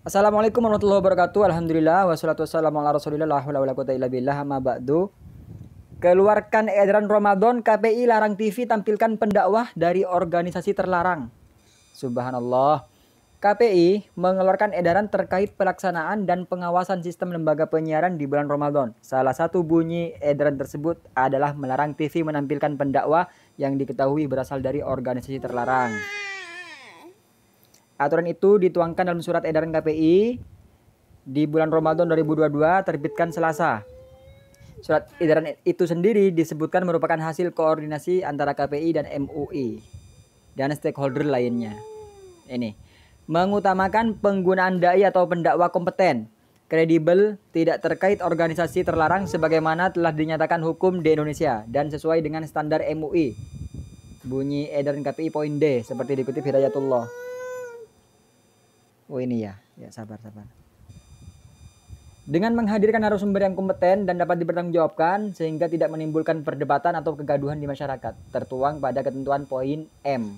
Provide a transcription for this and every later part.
Assalamualaikum warahmatullahi wabarakatuh. Alhamdulillah wassalatu wassalamu ala Rasulillah la haula wala illa billah ba'du. Keluarkan edaran Ramadan KPI larang TV tampilkan pendakwah dari organisasi terlarang. Subhanallah. KPI mengeluarkan edaran terkait pelaksanaan dan pengawasan sistem lembaga penyiaran di bulan Ramadan. Salah satu bunyi edaran tersebut adalah melarang TV menampilkan pendakwah yang diketahui berasal dari organisasi terlarang. Aturan itu dituangkan dalam surat edaran KPI di bulan Ramadan 2022 terbitkan Selasa. Surat edaran itu sendiri disebutkan merupakan hasil koordinasi antara KPI dan MUI dan stakeholder lainnya. Ini mengutamakan penggunaan dai atau pendakwa kompeten, kredibel, tidak terkait organisasi terlarang sebagaimana telah dinyatakan hukum di Indonesia dan sesuai dengan standar MUI. Bunyi edaran KPI poin D seperti dikutip Hidayatullah. Oh ini ya, ya sabar sabar. Dengan menghadirkan narasumber yang kompeten dan dapat dipertanggungjawabkan sehingga tidak menimbulkan perdebatan atau kegaduhan di masyarakat, tertuang pada ketentuan poin M.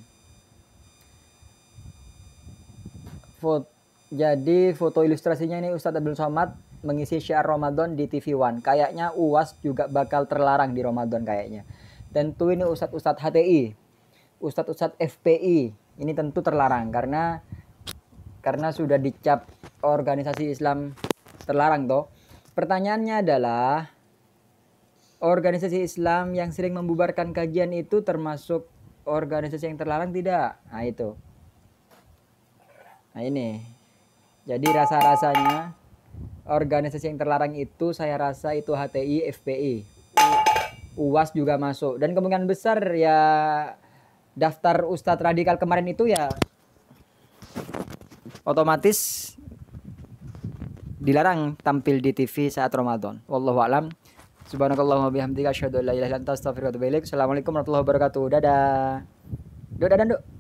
Foto, jadi foto ilustrasinya ini Ustadz Abdul Somad mengisi syiar Ramadan di TV One. Kayaknya UAS juga bakal terlarang di Ramadan kayaknya. Tentu ini Ustadz-Ustadz HTI, Ustadz-Ustadz FPI, ini tentu terlarang karena karena sudah dicap organisasi Islam terlarang toh. Pertanyaannya adalah organisasi Islam yang sering membubarkan kajian itu termasuk organisasi yang terlarang tidak? Nah, itu. Nah, ini. Jadi rasa-rasanya organisasi yang terlarang itu saya rasa itu HTI, FPI. UAS juga masuk dan kemungkinan besar ya daftar Ustadz radikal kemarin itu ya otomatis dilarang tampil di TV saat Ramadan. Wallahu a'lam. Subhanakallahumma bihamdika asyhadu an la ilaha illa anta astaghfiruka wa atubu ilaik. Assalamualaikum warahmatullahi wabarakatuh. Dadah. Dadah dan duk.